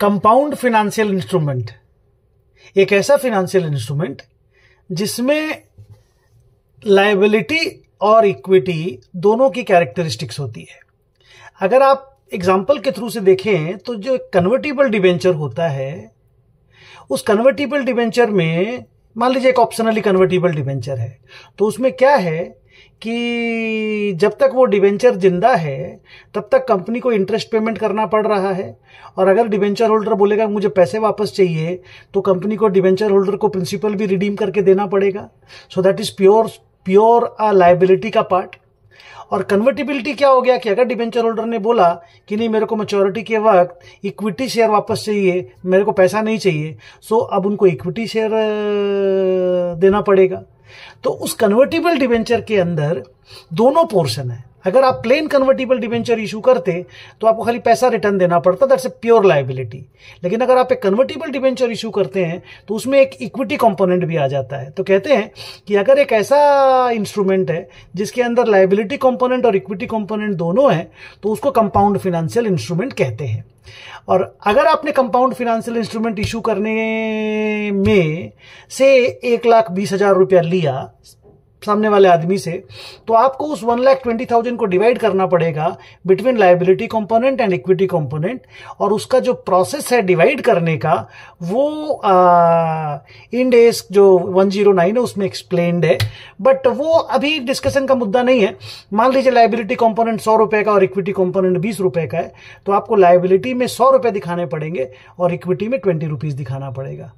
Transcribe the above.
compound financial instrument एक ऐसा financial instrument जिसमें लाइबिलिटी और इक्विटी दोनों की कैरेक्टरिस्टिक्स होती है अगर आप एग्जाम्पल के थ्रू से देखें तो जो कन्वर्टिबल डिवेंचर होता है उस कन्वर्टिबल डिवेंचर में मान लीजिए एक ऑप्शनली कन्वर्टिबल डिवेंचर है तो उसमें क्या है कि जब तक वो डिवेंचर जिंदा है तब तक कंपनी को इंटरेस्ट पेमेंट करना पड़ रहा है और अगर डिवेंचर होल्डर बोलेगा मुझे पैसे वापस चाहिए तो कंपनी को डिवेंचर होल्डर को प्रिंसिपल भी रिडीम करके देना पड़ेगा so that is pure pure a liability का पार्ट और कन्वर्टिबिलिटी क्या हो गया कि अगर डिवेंचर होल्डर ने बोला कि नहीं मेरे को मेच्योरिटी के वक्त इक्विटी शेयर वापस चाहिए मेरे को पैसा नहीं चाहिए सो अब उनको इक्विटी शेयर देना पड़ेगा तो उस कन्वर्टेबल डिवेंचर के अंदर दोनों पोर्शन है अगर आप प्लेन कन्वर्टिबल डिवेंचर इशू करते तो आपको खाली पैसा रिटर्न देना पड़ता दैट्स ए प्योर लाइबिलिटी लेकिन अगर आप एक कन्वर्टिबल डिवेंचर इशू करते हैं तो उसमें एक इक्विटी कंपोनेंट भी आ जाता है तो कहते हैं कि अगर एक ऐसा इंस्ट्रूमेंट है जिसके अंदर लाइबिलिटी कंपोनेंट और इक्विटी कंपोनेंट दोनों है तो उसको कंपाउंड फिनेंशियल इंस्ट्रूमेंट कहते हैं और अगर आपने कंपाउंड फिनेंशियल इंस्ट्रूमेंट इशू करने में से एक लाख बीस हजार रुपया लिया सामने वाले आदमी से तो आपको उस वन लाख ट्वेंटी थाउजेंड को डिवाइड करना पड़ेगा between liability component and equity component और उसका जो प्रोसेस है डिवाइड करने का वो इन डेज जो वन जीरो नाइन है उसमें एक्सप्लेन्ड है बट वो अभी डिस्कशन का मुद्दा नहीं है मान लीजिए लाइबिलिटी कॉम्पोनेंट सौ रुपए का और इक्विटी कॉम्पोनेंट बीस रुपये का है तो आपको लाइबिलिटी में सौ रुपए दिखाने पड़ेंगे और इक्विटी में ट्वेंटी रुपीज दिखाना पड़ेगा